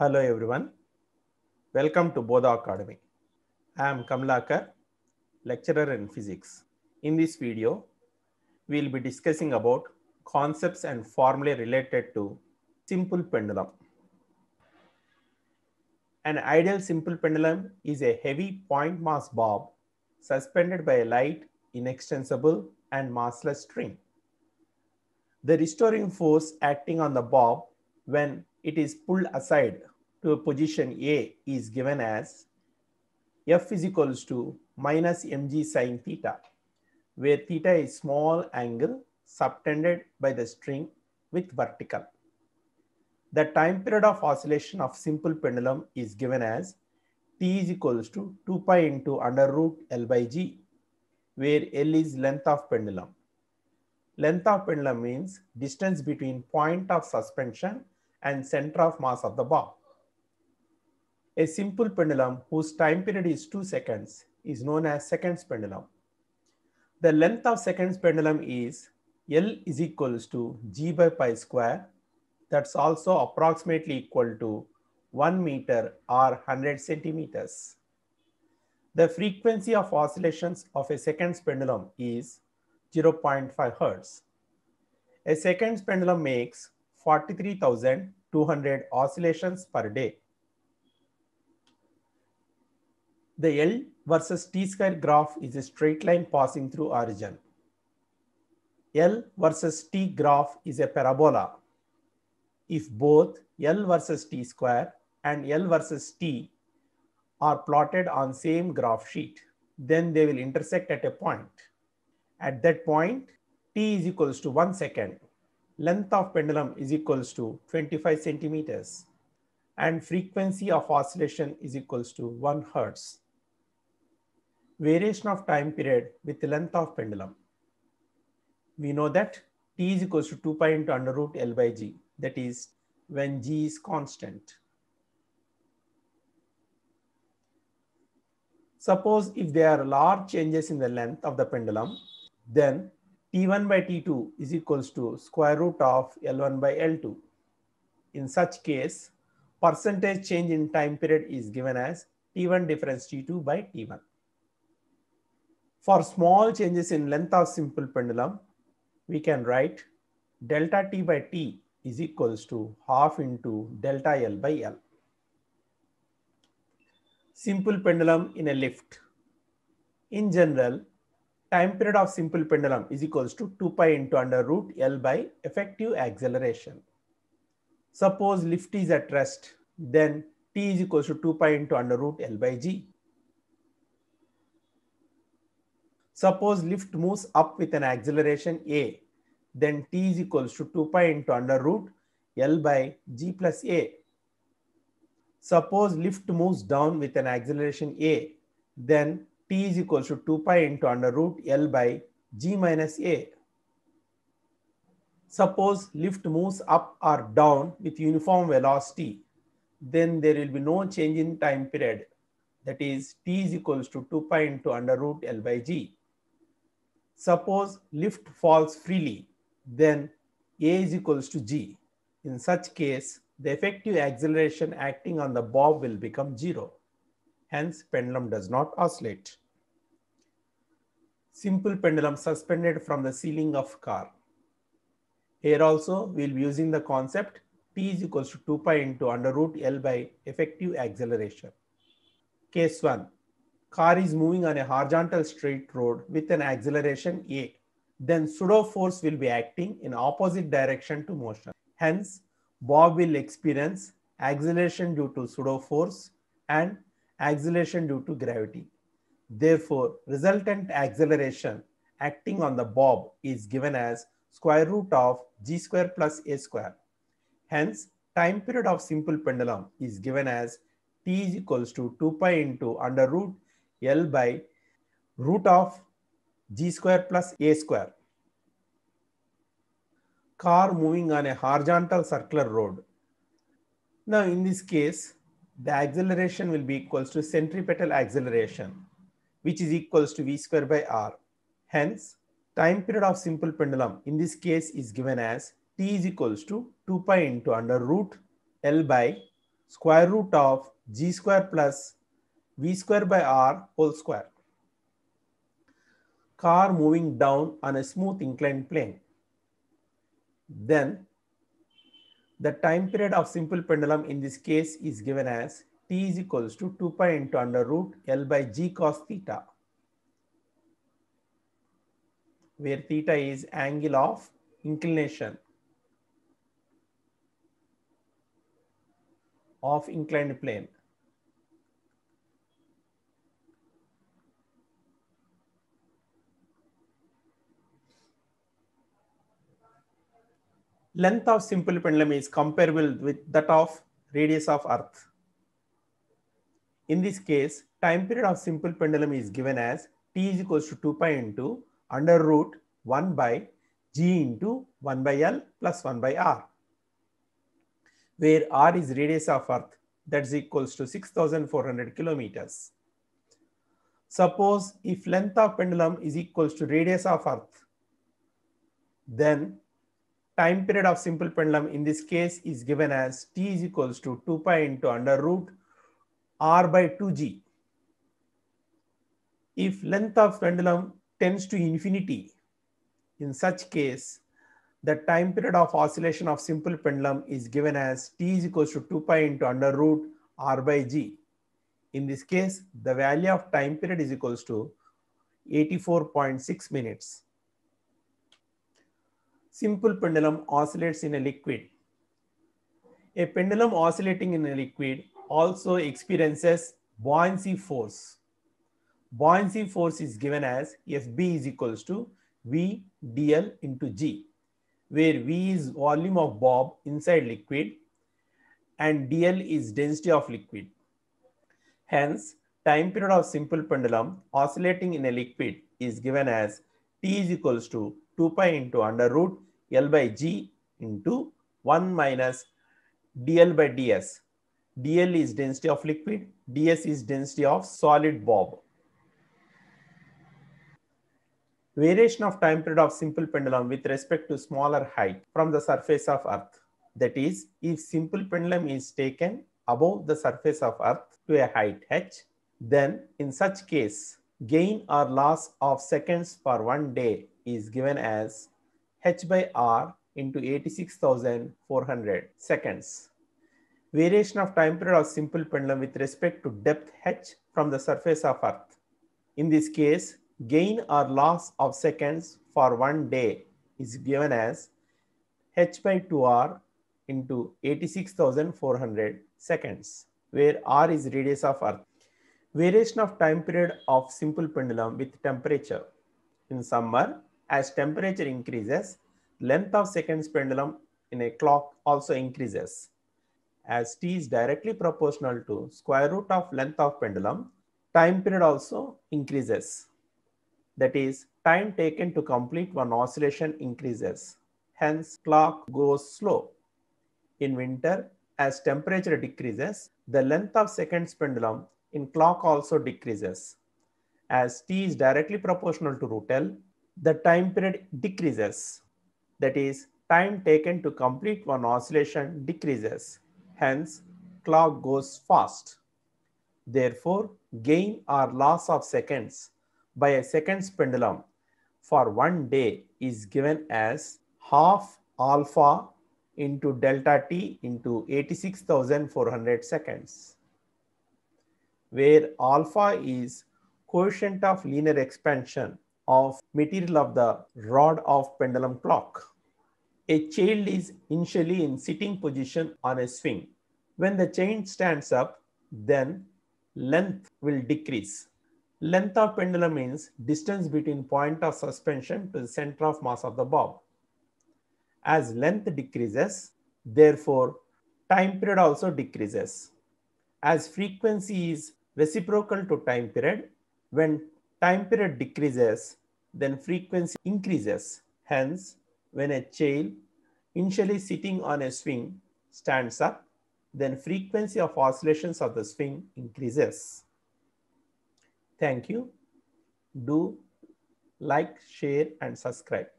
Hello everyone. Welcome to Bodha Academy. I am Kamlakar, lecturer in physics. In this video, we will be discussing about concepts and formulae related to simple pendulum. An ideal simple pendulum is a heavy point mass bob suspended by a light, inextensible and massless string. The restoring force acting on the bob when it is pulled aside to a position A is given as F is equals to minus mg sine theta, where theta is small angle subtended by the string with vertical. The time period of oscillation of simple pendulum is given as t is equals to 2 pi into under root L by g, where L is length of pendulum. Length of pendulum means distance between point of suspension and center of mass of the bomb. A simple pendulum whose time period is two seconds is known as seconds pendulum. The length of seconds pendulum is L is equals to G by pi square. That's also approximately equal to 1 meter or 100 centimeters. The frequency of oscillations of a seconds pendulum is 0.5 hertz. A seconds pendulum makes 43,000 200 oscillations per day. The L versus T square graph is a straight line passing through origin. L versus T graph is a parabola. If both L versus T square and L versus T are plotted on same graph sheet, then they will intersect at a point. At that point, t is equals to 1 second length of pendulum is equals to 25 centimeters and frequency of oscillation is equals to 1 hertz. Variation of time period with length of pendulum. We know that t is equals to 2 pi into under root L by g. That is when g is constant. Suppose if there are large changes in the length of the pendulum, then T1 by T2 is equals to square root of L1 by L2. In such case, percentage change in time period is given as T1 difference T2 by T1. For small changes in length of simple pendulum, we can write delta T by T is equals to half into delta L by L. Simple pendulum in a lift. In general, time period of simple pendulum is equals to 2 pi into under root L by effective acceleration. Suppose lift is at rest, then T is equals to 2 pi into under root L by G. Suppose lift moves up with an acceleration A, then T is equals to 2 pi into under root L by G plus A. Suppose lift moves down with an acceleration A, then t is equals to 2 pi into under root L by g minus a. Suppose lift moves up or down with uniform velocity, then there will be no change in time period. That is t is equals to 2 pi into under root L by g. Suppose lift falls freely, then a is equals to g. In such case, the effective acceleration acting on the bob will become zero. Hence, pendulum does not oscillate. Simple pendulum suspended from the ceiling of car. Here also, we'll be using the concept t is equals to 2 pi into under root L by effective acceleration. Case 1. Car is moving on a horizontal straight road with an acceleration A. Then pseudo force will be acting in opposite direction to motion. Hence, Bob will experience acceleration due to pseudo force and acceleration due to gravity. Therefore, resultant acceleration acting on the bob is given as square root of g square plus a square. Hence, time period of simple pendulum is given as t is equals to 2 pi into under root L by root of g square plus a square. Car moving on a horizontal circular road. Now in this case, the acceleration will be equals to centripetal acceleration, which is equals to v square by r. Hence, time period of simple pendulum in this case is given as t is equals to 2 pi into under root L by square root of g square plus v square by r whole square. Car moving down on a smooth inclined plane. Then the time period of simple pendulum in this case is given as t is equals to 2 pi into under root L by g cos theta, where theta is angle of inclination of inclined plane. length of simple pendulum is comparable with that of radius of earth. In this case, time period of simple pendulum is given as t is equals to 2 pi into under root 1 by g into 1 by l plus 1 by r, where r is radius of earth that is equals to 6400 kilometers. Suppose if length of pendulum is equals to radius of earth, then time period of simple pendulum in this case is given as t is equals to 2 pi into under root r by 2g. If length of pendulum tends to infinity, in such case, the time period of oscillation of simple pendulum is given as t is equals to 2 pi into under root r by g. In this case, the value of time period is equals to 84.6 minutes simple pendulum oscillates in a liquid. A pendulum oscillating in a liquid also experiences buoyancy force. Buoyancy force is given as FB is equals to V dl into G, where V is volume of bob inside liquid and dl is density of liquid. Hence, time period of simple pendulum oscillating in a liquid is given as t is equals to 2 pi into under root L by G into 1 minus dl by ds. dl is density of liquid, ds is density of solid bob. Variation of time period of simple pendulum with respect to smaller height from the surface of earth. That is, if simple pendulum is taken above the surface of earth to a height h, then in such case, gain or loss of seconds for one day is given as h by r into 86,400 seconds. Variation of time period of simple pendulum with respect to depth h from the surface of earth. In this case, gain or loss of seconds for one day is given as h by 2r into 86,400 seconds, where r is radius of earth variation of time period of simple pendulum with temperature. In summer, as temperature increases, length of seconds pendulum in a clock also increases. As t is directly proportional to square root of length of pendulum, time period also increases. That is, time taken to complete one oscillation increases. Hence, clock goes slow. In winter, as temperature decreases, the length of seconds pendulum in clock also decreases. As t is directly proportional to root L, the time period decreases. That is, time taken to complete one oscillation decreases. Hence, clock goes fast. Therefore, gain or loss of seconds by a second's pendulum for one day is given as half alpha into delta t into 86,400 seconds where alpha is quotient of linear expansion of material of the rod of pendulum clock. A child is initially in sitting position on a swing. When the child stands up, then length will decrease. Length of pendulum means distance between point of suspension to the center of mass of the bob. As length decreases, therefore time period also decreases as frequency is reciprocal to time period. When time period decreases, then frequency increases. Hence, when a child initially sitting on a swing stands up, then frequency of oscillations of the swing increases. Thank you. Do like, share and subscribe.